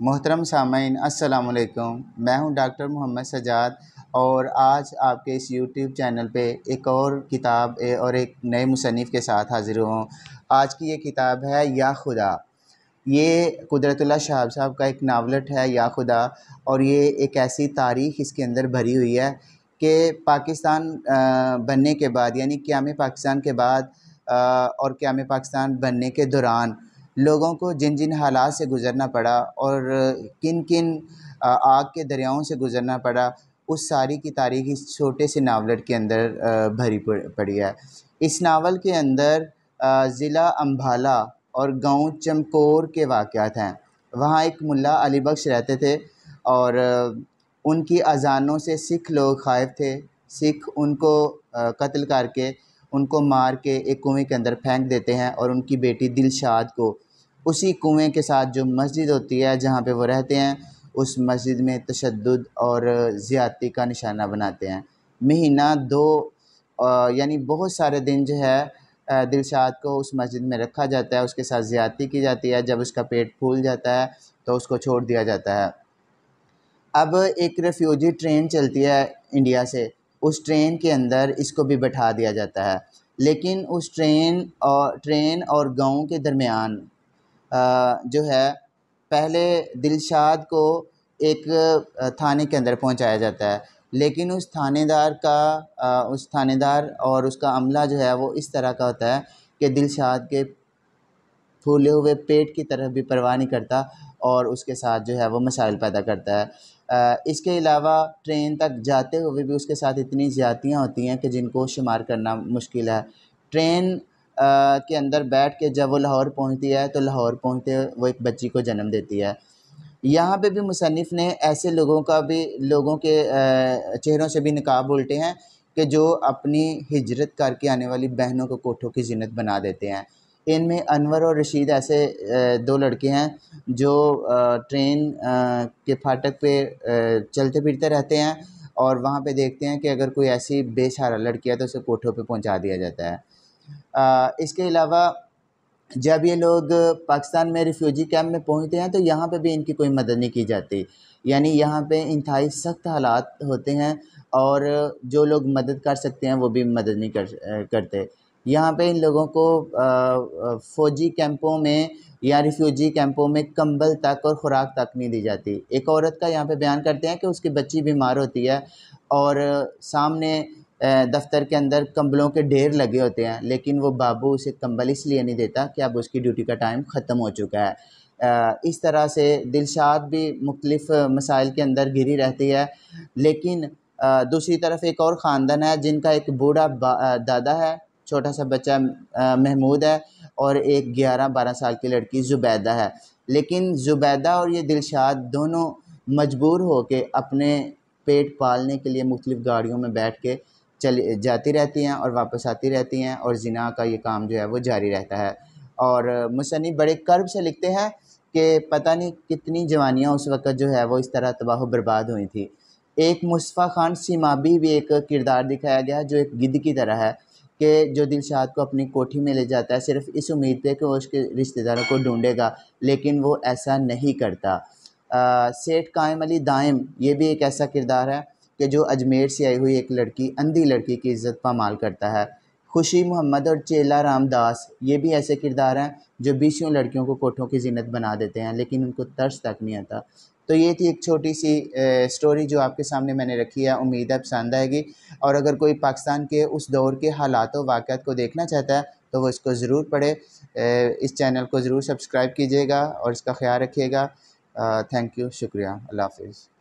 मोहतरम सामीन असलकुम मैं हूं डॉक्टर मोहम्मद सजाद और आज आपके इस यूट्यूब चैनल पे एक और किताब और एक नए मुसनफ़ के साथ हाज़िर हूँ आज की ये किताब है या खुदा ये कुदरतुल्ला शाहब साहब का एक नावलट है या खुदा और ये एक ऐसी तारीख इसके अंदर भरी हुई है कि पाकिस्तान बनने के बाद यानी क्या पाकिस्तान के बाद और क्या पाकिस्तान बनने के दौरान लोगों को जिन जिन हालात से गुज़रना पड़ा और किन किन आग के दरियाओं से गुज़रना पड़ा उस सारी की तारीख इस छोटे से नावलट के अंदर भरी पड़ी है इस नावल के अंदर ज़िला अम्बाला और गांव चमकोर के वाक़ हैं वहाँ एक मुल्ला अली बख्श रहते थे और उनकी अजानों से सिख लोग खायब थे सिख उनको कत्ल करके उनको मार के एक कुएँ के अंदर फेंक देते हैं और उनकी बेटी दिलशाद को उसी कुएँ के साथ जो मस्जिद होती है जहाँ पे वो रहते हैं उस मस्जिद में तशद और ज़्यादती का निशाना बनाते हैं महीना दो यानी बहुत सारे दिन जो है दिलशाद को उस मस्जिद में रखा जाता है उसके साथ ज़्यादती की जाती है जब उसका पेट फूल जाता है तो उसको छोड़ दिया जाता है अब एक रेफ्यूजी ट्रेन चलती है इंडिया से उस ट्रेन के अंदर इसको भी बैठा दिया जाता है लेकिन उस ट्रेन और ट्रेन और गांव के दरमियान जो है पहले दिलशाद को एक थाने के अंदर पहुंचाया जाता है लेकिन उस थानेदार का उस थानेदार और उसका अमला जो है वो इस तरह का होता है कि दिलशाद के फूले हुए पेट की तरफ भी परवाह नहीं करता और उसके साथ जो है वो मसाइल पैदा करता है इसके अलावा ट्रेन तक जाते हुए भी उसके साथ इतनी ज़्यादतियाँ होती हैं कि जिनको शुमार करना मुश्किल है ट्रेन के अंदर बैठ के जब वो लाहौर पहुंचती है तो लाहौर पहुंचते वो एक बच्ची को जन्म देती है यहाँ पे भी मुसनफ़ ने ऐसे लोगों का भी लोगों के चेहरों से भी नकाब उल्टे हैं कि जो अपनी हिजरत करके आने वाली बहनों को कोठों की जिनत बना देते हैं इनमें अनवर और रशीद ऐसे दो लड़के हैं जो ट्रेन के फाटक पे चलते फिरते रहते हैं और वहाँ पे देखते हैं कि अगर कोई ऐसी बेसहारा लड़की है तो उसे कोठों पे पहुँचा दिया जाता है इसके अलावा जब ये लोग पाकिस्तान में रिफ्यूजी कैंप में पहुँचते हैं तो यहाँ पे भी इनकी कोई मदद नहीं की जाती यानी यहाँ पे इंतहाई सख्त हालात होते हैं और जो लोग मदद कर सकते हैं वो भी मदद नहीं कर करते यहाँ पे इन लोगों को फ़ौजी कैंपों में या रिफ्यूजी कैंपों में कंबल तक और ख़ुराक तक नहीं दी जाती एक औरत का यहाँ पे बयान करते हैं कि उसकी बच्ची बीमार होती है और सामने दफ्तर के अंदर कंबलों के ढेर लगे होते हैं लेकिन वो बाबू उसे कंबल इसलिए नहीं देता कि अब उसकी ड्यूटी का टाइम ख़त्म हो चुका है इस तरह से दिलशाद भी मुख्तलिफ़ मसाइल के अंदर घिरी रहती है लेकिन दूसरी तरफ एक और ख़ानदान है जिनका एक बूढ़ा दादा है छोटा सा बच्चा महमूद है और एक ग्यारह बारह साल की लड़की ज़ुबैदा है लेकिन ज़ुबैदा और ये दिलशाद दोनों मजबूर हो के अपने पेट पालने के लिए मुख्तु गाड़ियों में बैठ के चली जाती रहती हैं और वापस आती रहती हैं और जिना का ये काम जो है वो जारी रहता है और मुसनी बड़े कर्ब से लिखते हैं कि पता नहीं कितनी जवानियाँ उस वक़्त जो है वो इस तरह तबाह बर्बाद हुई थी एक मुस्फ़ा खान सीमाबी भी एक किरदार दिखाया गया है जो एक गिद्ध की तरह है कि जो दिलशाद को अपनी कोठी में ले जाता है सिर्फ इस उम्मीद पे कि वो उसके रिश्तेदारों को ढूंढेगा लेकिन वो ऐसा नहीं करता सेठ कायम अली दायम ये भी एक ऐसा किरदार है कि जो अजमेर से आई हुई एक लड़की अंधी लड़की की इज़्ज़त पामाल करता है खुशी मोहम्मद और चेला रामदास ये भी ऐसे किरदार हैं जो बीसियों लड़कियों को कोठों की जीनत बना देते हैं लेकिन उनको तर्स तक नहीं आता तो ये थी एक छोटी सी स्टोरी जो आपके सामने मैंने रखी है उम्मीद है पसंद आएगी और अगर कोई पाकिस्तान के उस दौर के हालात वाक़ात को देखना चाहता है तो वो इसको ज़रूर पढ़े इस चैनल को ज़रूर सब्सक्राइब कीजिएगा और इसका ख्याल रखिएगा थैंक यू शुक्रिया अल्लाह हाफिज़